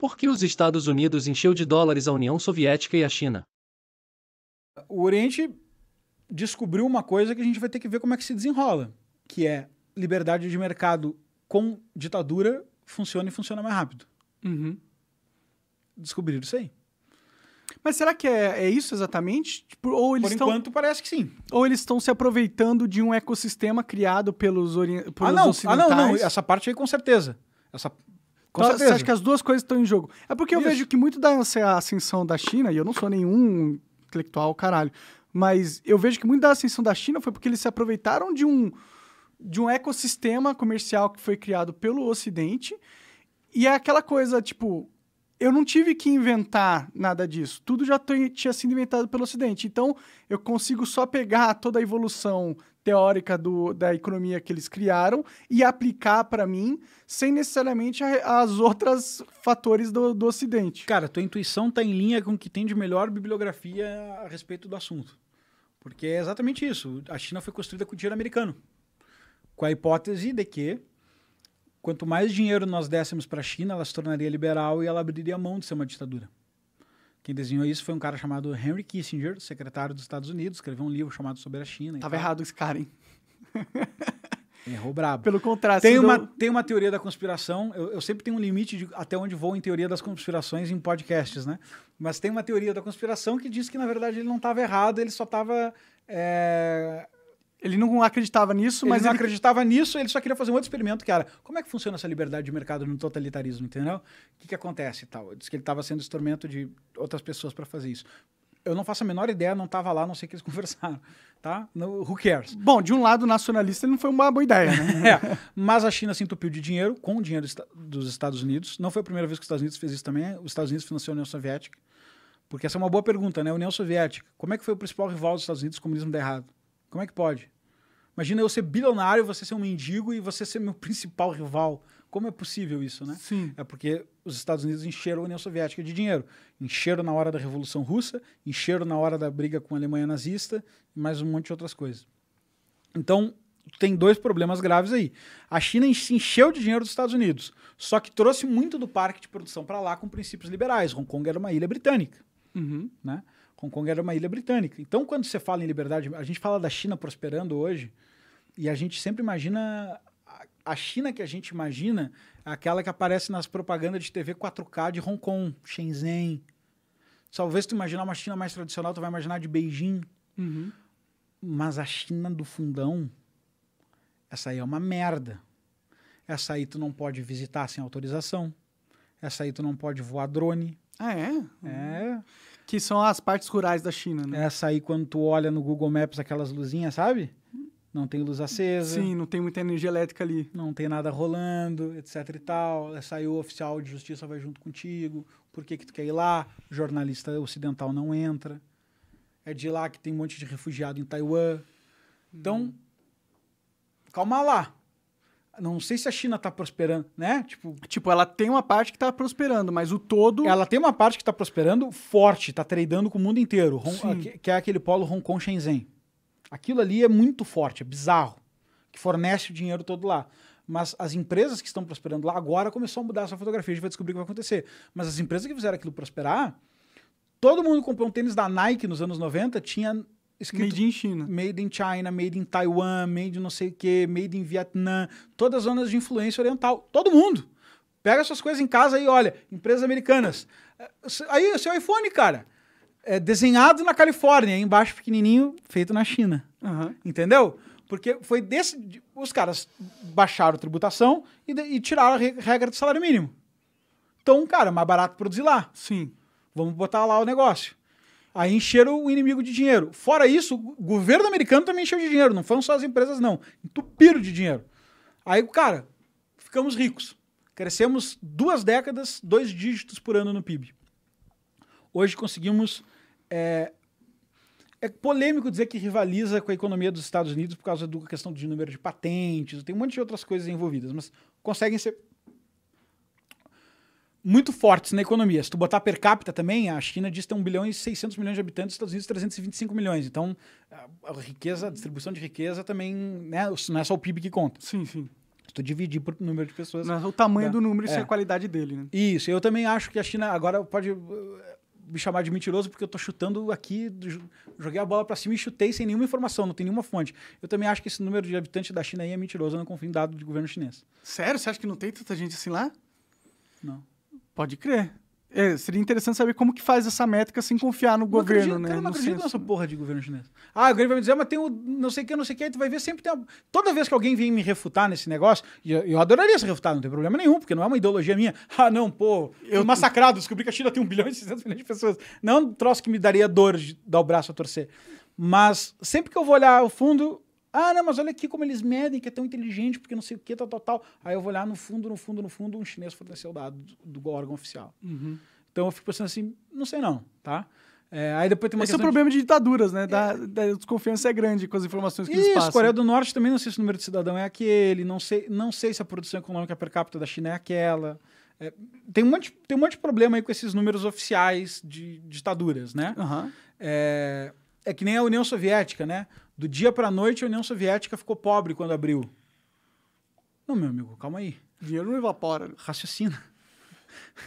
Por que os Estados Unidos encheu de dólares a União Soviética e a China? O Oriente descobriu uma coisa que a gente vai ter que ver como é que se desenrola, que é liberdade de mercado com ditadura funciona e funciona mais rápido. Uhum. Descobriram isso aí. Mas será que é, é isso exatamente? Tipo, ou eles Por tão... enquanto parece que sim. Ou eles estão se aproveitando de um ecossistema criado pelos, ori... pelos ah, não. ocidentais? Ah, não, não. Essa parte aí com certeza. Essa, com então, Você acha que as duas coisas estão em jogo? É porque eu Isso. vejo que muito da ascensão da China, e eu não sou nenhum intelectual, caralho, mas eu vejo que muito da ascensão da China foi porque eles se aproveitaram de um, de um ecossistema comercial que foi criado pelo Ocidente. E é aquela coisa, tipo, eu não tive que inventar nada disso. Tudo já tinha sido inventado pelo Ocidente. Então, eu consigo só pegar toda a evolução teórica do, da economia que eles criaram e aplicar para mim sem necessariamente as outras fatores do, do Ocidente. Cara, tua intuição está em linha com o que tem de melhor bibliografia a respeito do assunto. Porque é exatamente isso. A China foi construída com dinheiro americano. Com a hipótese de que quanto mais dinheiro nós dessemos para a China, ela se tornaria liberal e ela abriria a mão de ser uma ditadura. Quem desenhou isso foi um cara chamado Henry Kissinger, secretário dos Estados Unidos, escreveu um livro chamado Sobre a China. Tava errado esse cara, hein? Errou brabo. Pelo contrário. Tem, uma, tem uma teoria da conspiração. Eu, eu sempre tenho um limite de até onde vou em teoria das conspirações em podcasts, né? Mas tem uma teoria da conspiração que diz que, na verdade, ele não estava errado, ele só estava é, eh, ele não acreditava nisso, ele mas. Não ele não acreditava nisso, ele só queria fazer um outro experimento, que era como é que funciona essa liberdade de mercado no totalitarismo, entendeu? O que, que acontece e tal. Diz que ele estava sendo instrumento de outras pessoas para fazer isso. Eu não faço a menor ideia, não estava lá, não sei o que eles conversaram. Tá? No, who cares? Bom, de um lado, nacionalista não foi uma boa ideia, né? é, mas a China se entupiu de dinheiro, com o dinheiro dos Estados Unidos. Não foi a primeira vez que os Estados Unidos fez isso também. Os Estados Unidos financiou a União Soviética. Porque essa é uma boa pergunta, né? União Soviética. Como é que foi o principal rival dos Estados Unidos? O comunismo deu errado. Como é que pode? Imagina eu ser bilionário, você ser um mendigo e você ser meu principal rival. Como é possível isso, né? Sim. É porque os Estados Unidos encheram a União Soviética de dinheiro. Encheram na hora da Revolução Russa, encheram na hora da briga com a Alemanha nazista e mais um monte de outras coisas. Então, tem dois problemas graves aí. A China se encheu de dinheiro dos Estados Unidos, só que trouxe muito do parque de produção para lá com princípios liberais. Hong Kong era uma ilha britânica, uhum. né? Hong Kong era uma ilha britânica. Então, quando você fala em liberdade, a gente fala da China prosperando hoje, e a gente sempre imagina. A China que a gente imagina é aquela que aparece nas propagandas de TV 4K de Hong Kong, Shenzhen. Talvez tu imaginar uma China mais tradicional, tu vai imaginar de Beijing. Uhum. Mas a China do fundão, essa aí é uma merda. Essa aí tu não pode visitar sem autorização. Essa aí tu não pode voar drone. Ah, é? É. Que são as partes rurais da China, né? Essa é aí, quando tu olha no Google Maps aquelas luzinhas, sabe? Não tem luz acesa. Sim, não tem muita energia elétrica ali. Não tem nada rolando, etc e tal. Essa é aí o oficial de justiça vai junto contigo. Por que que tu quer ir lá? jornalista ocidental não entra. É de lá que tem um monte de refugiado em Taiwan. Então, hum. calma lá. Não sei se a China está prosperando, né? Tipo, tipo, ela tem uma parte que está prosperando, mas o todo. Ela tem uma parte que está prosperando forte, está tradando com o mundo inteiro, que é aquele polo Hong Kong Shenzhen. Aquilo ali é muito forte, é bizarro, que fornece o dinheiro todo lá. Mas as empresas que estão prosperando lá agora começou a mudar a sua fotografia, a gente vai descobrir o que vai acontecer. Mas as empresas que fizeram aquilo prosperar, todo mundo comprou um tênis da Nike nos anos 90, tinha escrito Made in China. Made in China, Made in Taiwan, Made não sei o quê, Made in Vietnã, todas as zonas de influência oriental, todo mundo. Pega suas coisas em casa e olha, empresas americanas. É, aí, seu iPhone, cara, é desenhado na Califórnia, embaixo pequenininho, feito na China. Uhum. Entendeu? Porque foi desse. Os caras baixaram tributação e, e tiraram a regra do salário mínimo. Então, cara, mais barato produzir lá. Sim. Vamos botar lá o negócio. Aí encheram o inimigo de dinheiro. Fora isso, o governo americano também encheu de dinheiro. Não foram só as empresas, não. Entupiram de dinheiro. Aí, cara, ficamos ricos. Crescemos duas décadas, dois dígitos por ano no PIB. Hoje conseguimos. É, é polêmico dizer que rivaliza com a economia dos Estados Unidos por causa da questão de número de patentes, tem um monte de outras coisas envolvidas, mas conseguem ser muito fortes na economia. Se tu botar per capita também, a China diz ter 1 bilhão e 600 milhões de habitantes, Estados Unidos 325 milhões. Então, a riqueza, a distribuição de riqueza também, né, não é só o PIB que conta. Sim, sim. Se tu dividir por número de pessoas... o tamanho né? do número e é. é a qualidade dele, né? Isso. Eu também acho que a China agora pode uh, me chamar de mentiroso porque eu tô chutando aqui, joguei a bola para cima e chutei sem nenhuma informação, não tem nenhuma fonte. Eu também acho que esse número de habitantes da China aí é mentiroso, eu não confio em dado do governo chinês. Sério? Você acha que não tem tanta gente assim lá? Não. Pode crer. É, seria interessante saber como que faz essa métrica sem confiar no não governo, acredito, né? Cara, não, não acredito senso. nessa porra de governo chinês. Ah, o governo vai me dizer, ah, mas tem o não sei o que, não sei o que, tu vai ver sempre tem uma... Toda vez que alguém vem me refutar nesse negócio, eu, eu adoraria ser refutado, não tem problema nenhum, porque não é uma ideologia minha. Ah, não, pô, eu massacrado, descobri que a China tem 1 bilhão e 600 milhões de pessoas. Não é um troço que me daria dor de dar o braço a torcer. Mas sempre que eu vou olhar o fundo, ah, não, mas olha aqui como eles medem, que é tão inteligente, porque não sei o que, tal, tal, tal. Aí eu vou olhar no fundo, no fundo, no fundo, um chinês forneceu o dado do, do órgão oficial. Uhum. Então eu fico pensando assim, não sei não, tá? É, aí depois tem uma Esse é o problema de, de ditaduras, né? É. Da, da, desconfiança é grande com as informações que Isso, eles passam. Coreia do Norte também não sei se o número de cidadão é aquele, não sei, não sei se a produção econômica per capita da China é aquela. É, tem, um monte, tem um monte de problema aí com esses números oficiais de, de ditaduras, né? Uhum. É, é que nem a União Soviética, né? Do dia para a noite, a União Soviética ficou pobre quando abriu. Não, meu amigo, calma aí. O dinheiro não evapora. Né? Raciocina.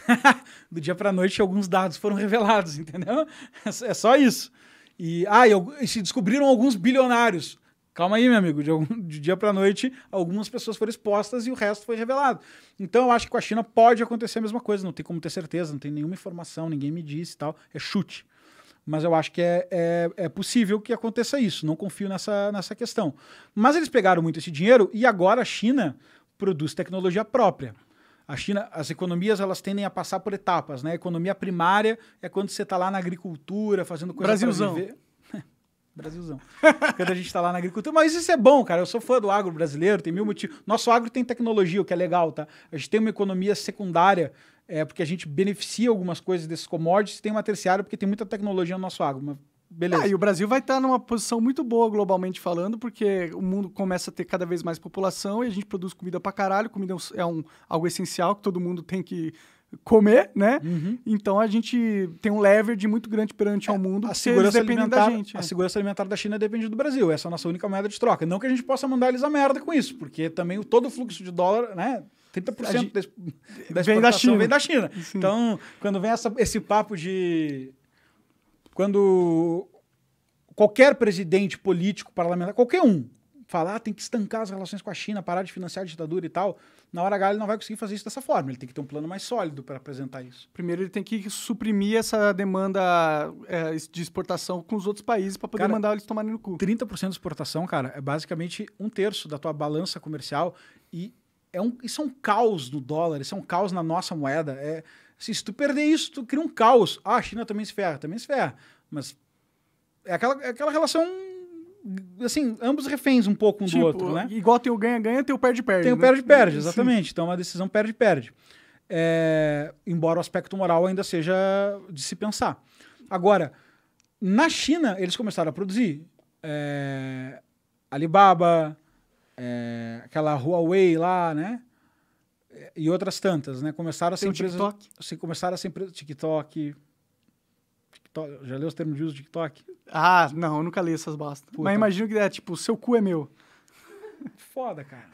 do dia para a noite, alguns dados foram revelados, entendeu? É só é isso. E, ah, e se descobriram alguns bilionários. Calma aí, meu amigo. De, algum, de dia para noite, algumas pessoas foram expostas e o resto foi revelado. Então, eu acho que com a China pode acontecer a mesma coisa. Não tem como ter certeza, não tem nenhuma informação, ninguém me disse e tal. É chute. Mas eu acho que é, é, é, possível que aconteça isso. Não confio nessa, nessa questão. Mas eles pegaram muito esse dinheiro e agora a China produz tecnologia própria. A China, as economias elas tendem a passar por etapas, né? A economia primária é quando você está lá na agricultura, fazendo coisa Brasilzão. viver. Brasilzão. Quando a gente está lá na agricultura. Mas isso é bom, cara. Eu sou fã do agro brasileiro, tem mil motivos. Nosso agro tem tecnologia, o que é legal, tá? A gente tem uma economia secundária é, porque a gente beneficia algumas coisas desses commodities, tem uma terciária porque tem muita tecnologia no nosso agro, beleza. Ah, e o Brasil vai estar tá numa posição muito boa globalmente falando, porque o mundo começa a ter cada vez mais população e a gente produz comida pra caralho, comida é um, é algo essencial que todo mundo tem que comer, né? Uhum. Então a gente tem um leverage muito grande perante é, ao mundo. A segurança alimentar, da gente. É. A é. segurança alimentar da China depende do Brasil. Essa é a nossa única moeda de troca. Não que a gente possa mandar eles a merda com isso, porque também todo o fluxo de dólar, né? 30% da, da vem da China. Vem da China. Então, quando vem essa, esse papo de. Quando qualquer presidente político, parlamentar, qualquer um, falar ah, tem que estancar as relações com a China, parar de financiar a ditadura e tal, na hora H ele não vai conseguir fazer isso dessa forma. Ele tem que ter um plano mais sólido para apresentar isso. Primeiro ele tem que suprimir essa demanda é, de exportação com os outros países para poder cara, mandar eles tomarem no cu. 30% de exportação, cara, é basicamente um terço da tua balança comercial e é um, isso é um caos no dólar, isso é um caos na nossa moeda. É, assim, se tu perder isso, tu cria um caos. Ah, a China também se ferra, também se ferra. Mas é aquela, é aquela relação, assim, ambos reféns um pouco um tipo, do outro, né? Igual tem o ganha-ganha, né? tem o perde-perde. Tem né? o perde-perde, exatamente. Sim. Então, uma decisão perde-perde. É, embora o aspecto moral ainda seja de se pensar. Agora, na China, eles começaram a produzir é, Alibaba, é, aquela Huawei lá, né? E outras tantas, né? Começaram a ser empresas. TikTok. Se começaram a ser empresas. TikTok. TikTok. Já leu os termos de uso do TikTok? Ah, não, eu nunca li essas bastas. Puta. Mas imagino que é tipo, seu cu é meu. Foda, cara.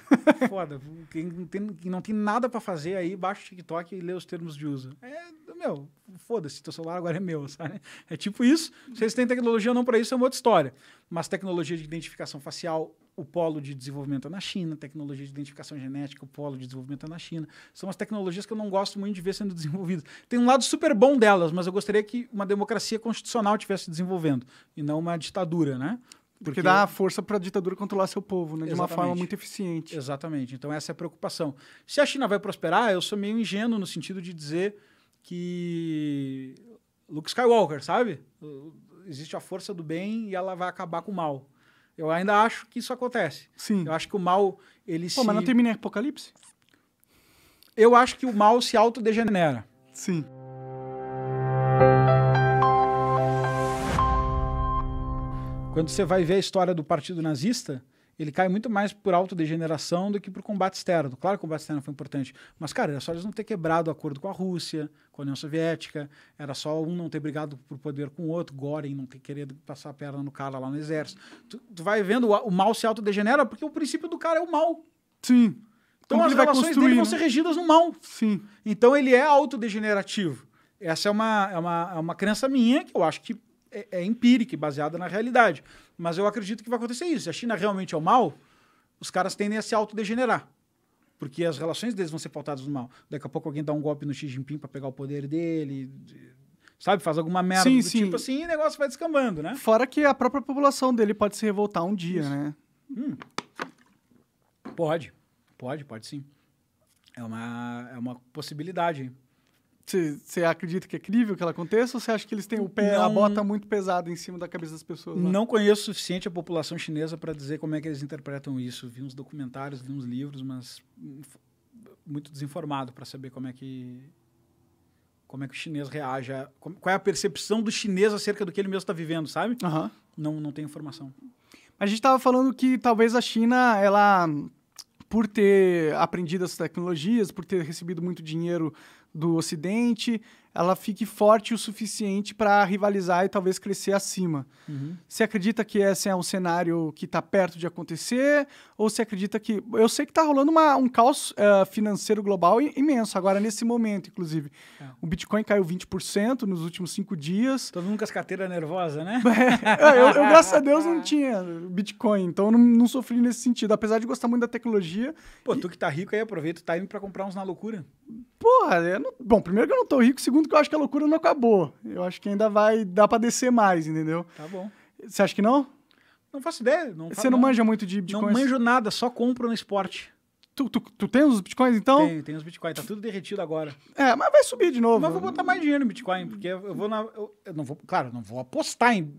Foda. Quem não tem, quem não tem nada para fazer aí, baixa o TikTok e lê os termos de uso. É, meu, foda-se, teu celular agora é meu, sabe? É tipo isso. Se têm tecnologia ou não para isso, é uma outra história. Mas tecnologia de identificação facial o polo de desenvolvimento é na China, tecnologia de identificação genética, o polo de desenvolvimento é na China. São as tecnologias que eu não gosto muito de ver sendo desenvolvidas. Tem um lado super bom delas, mas eu gostaria que uma democracia constitucional estivesse desenvolvendo e não uma ditadura, né? Porque, Porque dá força para a ditadura controlar seu povo, né? De uma forma muito eficiente. Exatamente. Então essa é a preocupação. Se a China vai prosperar, eu sou meio ingênuo no sentido de dizer que Luke Skywalker, sabe? Existe a força do bem e ela vai acabar com o mal. Eu ainda acho que isso acontece. Sim. Eu acho que o mal, ele Pô, se... mas não termina em Apocalipse? Eu acho que o mal se autodegenera. Sim. Quando você vai ver a história do Partido Nazista, ele cai muito mais por autodegeneração do que por combate externo. Claro que o combate externo foi importante, mas, cara, era só eles não ter quebrado o acordo com a Rússia, com a União Soviética, era só um não ter brigado por poder com o outro, Goren não ter querido passar a perna no cara lá no exército. Tu, tu vai vendo o, o mal se autodegenera porque o princípio do cara é o mal. Sim. Então Como as relações dele vão ser regidas no mal. Sim. Então ele é autodegenerativo. Essa é uma, é uma, é uma crença minha que eu acho que é, é empírica, baseada na realidade. Mas eu acredito que vai acontecer isso. Se a China realmente é o mal, os caras tendem a se autodegenerar. Porque as relações deles vão ser pautadas no mal. Daqui a pouco alguém dá um golpe no Xi Jinping para pegar o poder dele. Sabe, faz alguma merda sim, do sim. tipo assim e o negócio vai descambando, né? Fora que a própria população dele pode se revoltar um dia, isso. né? Hum. Pode. Pode, pode sim. É uma, é uma possibilidade. Você acredita que é crível que ela aconteça ou você acha que eles têm o pé, não, a bota muito pesada em cima da cabeça das pessoas? Lá? Não conheço o suficiente a população chinesa para dizer como é que eles interpretam isso. Vi uns documentários, vi uns livros, mas muito desinformado para saber como é que como é que o chinês reage, a, qual é a percepção do chinês acerca do que ele mesmo está vivendo, sabe? Uhum. Não, não tem informação. A gente estava falando que talvez a China, ela por ter aprendido as tecnologias, por ter recebido muito dinheiro do Ocidente, ela fique forte o suficiente para rivalizar e talvez crescer acima. Uhum. Você acredita que esse é um cenário que está perto de acontecer? Ou você acredita que. Eu sei que está rolando uma, um caos uh, financeiro global imenso, agora nesse momento, inclusive. É. O Bitcoin caiu 20% nos últimos cinco dias. Todo mundo com as carteiras nervosas, né? É, eu, eu, graças a Deus, não é. tinha Bitcoin, então não, não, sofri nesse sentido. Apesar de gostar muito da tecnologia. Pô, e... tu que tá rico aí, aproveita tá o time para comprar uns na loucura. Porra, não... bom, primeiro que eu não tô rico, segundo que eu acho que a loucura não acabou. Eu acho que ainda vai dar pra descer mais, entendeu? Tá bom. Você acha que não? Não faço ideia. Não Você não, não, manja muito de bitcoins? Não manjo nada, só compro no esporte. Tu, tu, tu tem os bitcoins então? Tenho, tenho os bitcoins, tá tudo derretido agora. É, mas vai subir de novo. Mas vou botar mais dinheiro no bitcoin, porque eu vou na. Eu, eu não vou, claro, não vou apostar em.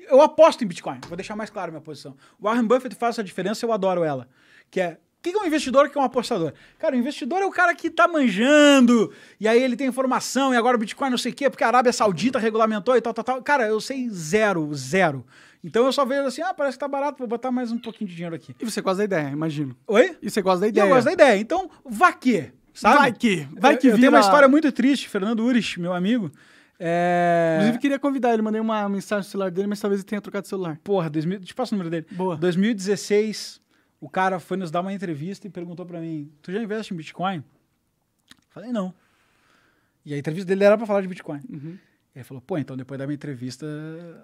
Eu aposto em bitcoin, vou deixar mais claro a minha posição. Warren Buffett faz essa diferença, eu adoro ela. Que é o que, é um investidor, que é um apostador? Cara, o investidor é o cara que tá manjando, e aí ele tem informação, e agora o Bitcoin não sei o quê, porque a Arábia Saudita regulamentou e tal, tal, tal. Cara, eu sei zero, zero. Então eu só vejo assim, ah, parece que tá barato, vou botar mais um pouquinho de dinheiro aqui. E você gosta da ideia, imagino. Oi? E você gosta da ideia. E eu gosto da ideia. Então, vá que, sabe? Vai que, vai que eu, vira... Eu tenho uma história muito triste, Fernando Ures, meu amigo, é... Inclusive, queria convidar ele. Mandei uma mensagem no celular dele, mas talvez ele tenha trocado o celular. Porra, 2000... te passar o número dele. Boa. 2016, o cara foi nos dar uma entrevista e perguntou para mim: Tu já investe em Bitcoin? Falei, não. E a entrevista dele era para falar de Bitcoin. Uhum. Ele falou, pô, então depois da minha entrevista.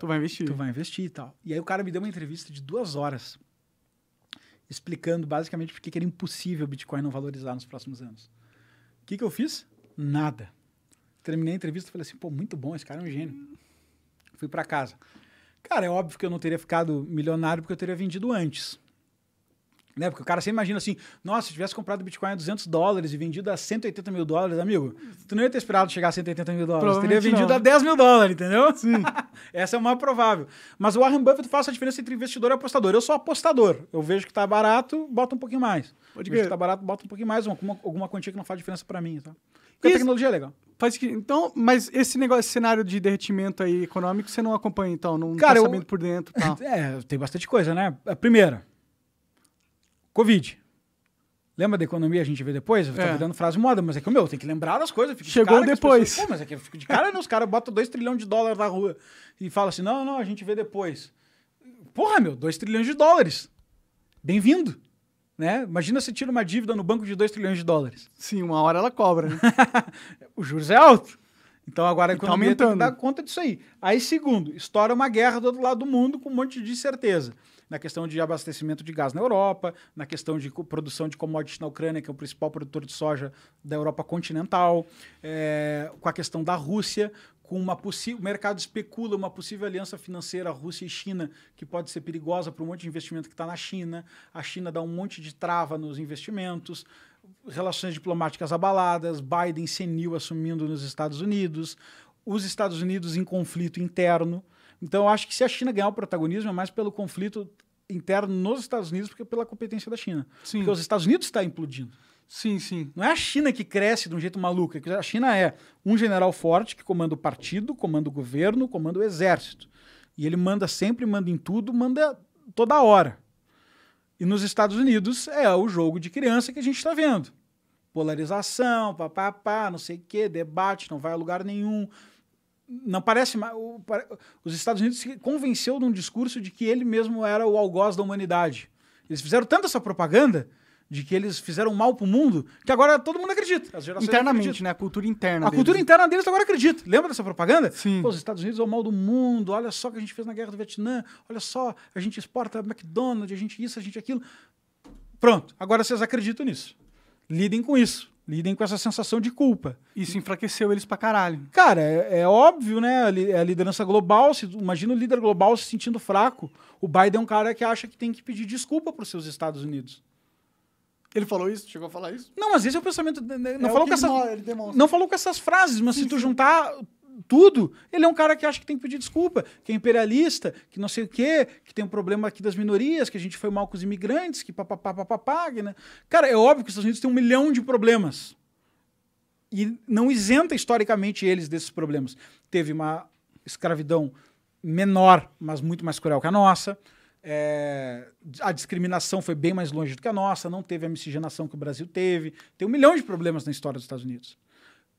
Tu vai investir. Tu vai investir e tal. E aí o cara me deu uma entrevista de duas horas, explicando basicamente por que era impossível o Bitcoin não valorizar nos próximos anos. O que, que eu fiz? Nada. Terminei a entrevista e falei assim, pô, muito bom, esse cara é um gênio. Fui para casa. Cara, é óbvio que eu não teria ficado milionário porque eu teria vendido antes. Né? Porque o cara sempre imagina assim, nossa, se tivesse comprado Bitcoin a 200 dólares e vendido a 180 mil dólares, amigo, tu não ia ter esperado chegar a 180 mil dólares, teria vendido não. a 10 mil dólares, entendeu? Sim. Essa é uma provável. Mas o Warren Buffett faz a diferença entre investidor e apostador. Eu sou apostador. Eu vejo que tá barato, bota um pouquinho mais. Pode vejo que tá barato, bota um pouquinho mais, alguma, alguma quantia que não faz diferença para mim. Tá? Porque Isso. a tecnologia é legal. Faz que, então, mas esse negócio, esse cenário de derretimento aí econômico, você não acompanha, então? Não Cara, tá sabendo eu, por dentro? Tá? É, tem bastante coisa, né? A primeira, Covid. Lembra da economia, a gente vê depois? Eu tô é. dando frase moda, mas é que, o meu, tem que lembrar das coisas. Chegou de depois. Pessoas, mas é que eu fico de cara, né? Os caras botam 2 trilhões de dólares na rua e falam assim, não, não, a gente vê depois. Porra, meu, 2 trilhões de dólares. Bem-vindo. Né? Imagina se tira uma dívida no banco de 2 trilhões de dólares. Sim, uma hora ela cobra. Né? Os juros é alto. Então agora a tá economia tá tem que dar conta disso aí. Aí, segundo, estoura uma guerra do outro lado do mundo com um monte de incerteza na questão de abastecimento de gás na Europa, na questão de produção de commodities na Ucrânia, que é o principal produtor de soja da Europa continental, é, com a questão da Rússia, com uma possível. O mercado especula uma possível aliança financeira Rússia e China, que pode ser perigosa para um monte de investimento que está na China. A China dá um monte de trava nos investimentos, relações diplomáticas abaladas, Biden senil assumindo nos Estados Unidos, os Estados Unidos em conflito interno. Então, eu acho que se a China ganhar o protagonismo é mais pelo conflito interno nos Estados Unidos do que pela competência da China. Sim. Porque os Estados Unidos está implodindo. Sim, sim. Não é a China que cresce de um jeito maluco. É a China é um general forte que comanda o partido, comanda o governo, comanda o exército. E ele manda sempre, manda em tudo, manda toda hora. E nos Estados Unidos é o jogo de criança que a gente está vendo. Polarização, papapá, não sei o quê, debate, não vai a lugar nenhum não parece mais. Os Estados Unidos se convenceu de um discurso de que ele mesmo era o algoz da humanidade. Eles fizeram tanta essa propaganda de que eles fizeram mal pro mundo, que agora todo mundo acredita. Internamente, né? A cultura interna. A deles. cultura né? interna deles agora acredita. Lembra dessa propaganda? Sim. Pô, os Estados Unidos é o mal do mundo, olha só o que a gente fez na guerra do Vietnã, olha só, a gente exporta McDonald's, a gente isso, a gente aquilo. Pronto, agora vocês acreditam nisso. Lidem com isso. Lidem com essa sensação de culpa. Isso enfraqueceu eles pra caralho. Cara, é, é óbvio, né? A, a liderança global, se, imagina o líder global se sentindo fraco. O Biden é um cara que acha que tem que pedir desculpa pros seus Estados Unidos. Ele falou isso? Chegou a falar isso? Não, mas esse é o pensamento. Né, né, não, é falou, com essa, não falou com essas frases, mas sim, se tu sim. juntar tudo, ele é um cara que acha que tem que pedir desculpa, que é imperialista, que não sei o quê, que tem um problema aqui das minorias, que a gente foi mal com os imigrantes, que papapá, papapá, né? Cara, é óbvio que os Estados Unidos têm um milhão de problemas. E não isenta historicamente eles desses problemas. Teve uma escravidão menor, mas muito mais cruel que a nossa. É, a discriminação foi bem mais longe do que a nossa, não teve a miscigenação que o Brasil teve. Tem um milhão de problemas na história dos Estados Unidos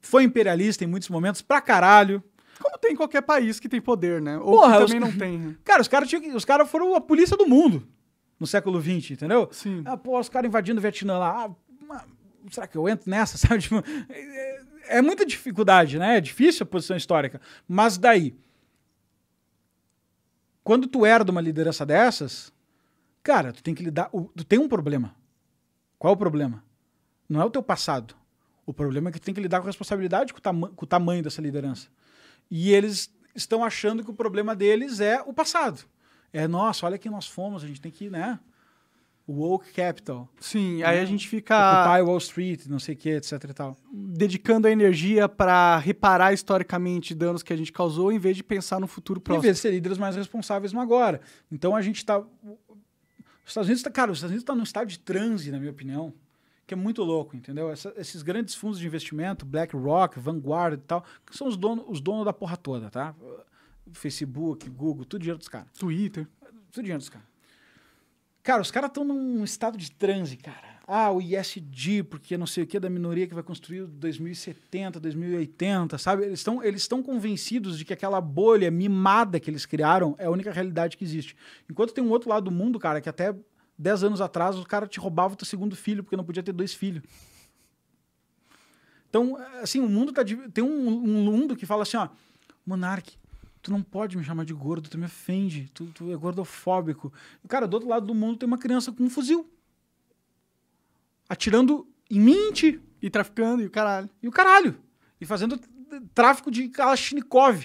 foi imperialista em muitos momentos pra caralho. Como tem qualquer país que tem poder, né? Ou Porra, que também os... não tem. Né? Cara, os caras cara foram a polícia do mundo no século XX, entendeu? Sim. Ah, pô, os caras invadindo o Vietnã lá. Ah, será que eu entro nessa, sabe? Tipo, é, é, muita dificuldade, né? É difícil a posição histórica. Mas daí, quando tu herda uma liderança dessas, cara, tu tem que lidar... Tu tem um problema. Qual o problema? Não é o teu passado. O problema é que tem que lidar com a responsabilidade com o, tama com o tamanho dessa liderança. E eles estão achando que o problema deles é o passado. É, nossa, olha que nós fomos, a gente tem que, né? Woke Capital. Sim, né? aí né? a gente fica. Occupy Wall Street, não sei o que, etc e tal. Dedicando a energia para reparar historicamente danos que a gente causou, em vez de pensar no futuro próximo. Em vez de ser líderes mais responsáveis no agora. Então a gente está. Os Estados Unidos, tá, cara, os Estados Unidos está num estado de transe, na minha opinião que é muito louco, entendeu? Essa, esses grandes fundos de investimento, BlackRock, Vanguard e tal, que são os donos, os donos da porra toda, tá? Facebook, Google, tudo dinheiro dos caras. Twitter. Tudo dinheiro dos caras. Cara, os caras estão num estado de transe, cara. Ah, o ISD, porque não sei o que é da minoria que vai construir 2070, 2080, sabe? Eles estão eles convencidos de que aquela bolha mimada que eles criaram é a única realidade que existe. Enquanto tem um outro lado do mundo, cara, que até Dez anos atrás, o cara te roubava o teu segundo filho, porque não podia ter dois filhos. Então, assim, o mundo tá. Tem um, um mundo que fala assim, ó. Monarque, tu não pode me chamar de gordo, tu me ofende, tu, tu é gordofóbico. E, cara, do outro lado do mundo tem uma criança com um fuzil. Atirando em mim, E traficando, e o caralho. E o caralho. E fazendo tráfico de Kalashnikov.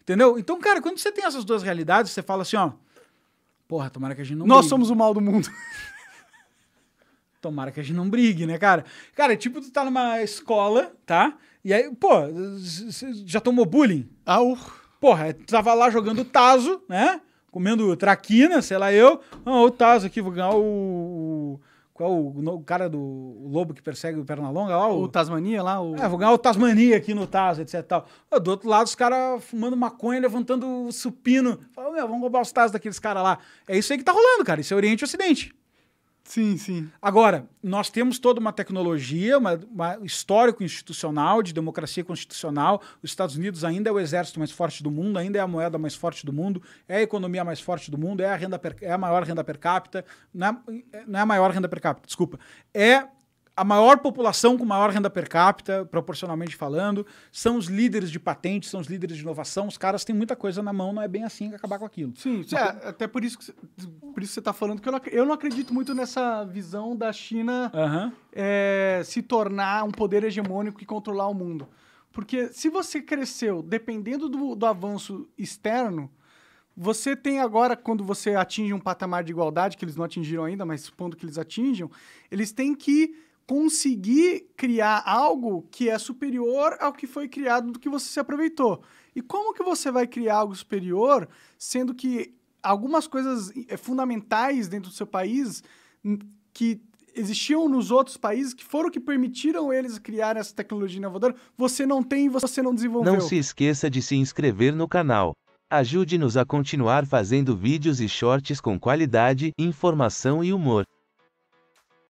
Entendeu? Então, cara, quando você tem essas duas realidades, você fala assim, ó. Porra, tomara que a gente não. Nós brigue. somos o mal do mundo. tomara que a gente não brigue, né, cara? Cara, é tipo tu tá numa escola, tá? E aí, pô, já tomou bullying? Ah, uh. Porra, tu é, tava lá jogando taso, né? Comendo traquina, sei lá eu. Ah, o taso aqui, vou ganhar o, qual o, o cara do o lobo que persegue o Pernalonga lá? O, o Tasmania lá? O... É, vou ganhar o Tasmania aqui no Tas etc tal. Ah, do outro lado, os caras fumando maconha, levantando supino. Fala, meu, vamos roubar os Tas daqueles caras lá. É isso aí que tá rolando, cara. Isso é Oriente e Ocidente. Sim, sim. Agora, nós temos toda uma tecnologia, uma, uma histórico institucional de democracia constitucional. Os Estados Unidos ainda é o exército mais forte do mundo, ainda é a moeda mais forte do mundo, é a economia mais forte do mundo, é a, renda per, é a maior renda per capita. Não é, é não é a maior renda per capita, desculpa. É a maior população com maior renda per capita, proporcionalmente falando, são os líderes de patentes, são os líderes de inovação. Os caras têm muita coisa na mão, não é bem assim que acabar com aquilo. Sim, Mas, é, até por isso que, por isso que você está falando que eu não, eu não acredito muito nessa visão da China é, se tornar um poder hegemônico e controlar o mundo. Porque se você cresceu dependendo do, do avanço externo, você tem agora, quando você atinge um patamar de igualdade, que eles não atingiram ainda, mas supondo que eles atinjam, eles têm que conseguir criar algo que é superior ao que foi criado do que você se aproveitou. E como que você vai criar algo superior, sendo que algumas coisas eh, fundamentais dentro do seu país que existiam nos outros países que foram que permitiram eles criar essa tecnologia inovadora, você não tem e você não desenvolveu. Não se esqueça de se inscrever no canal. Ajude-nos a continuar fazendo vídeos e shorts com qualidade, informação e humor.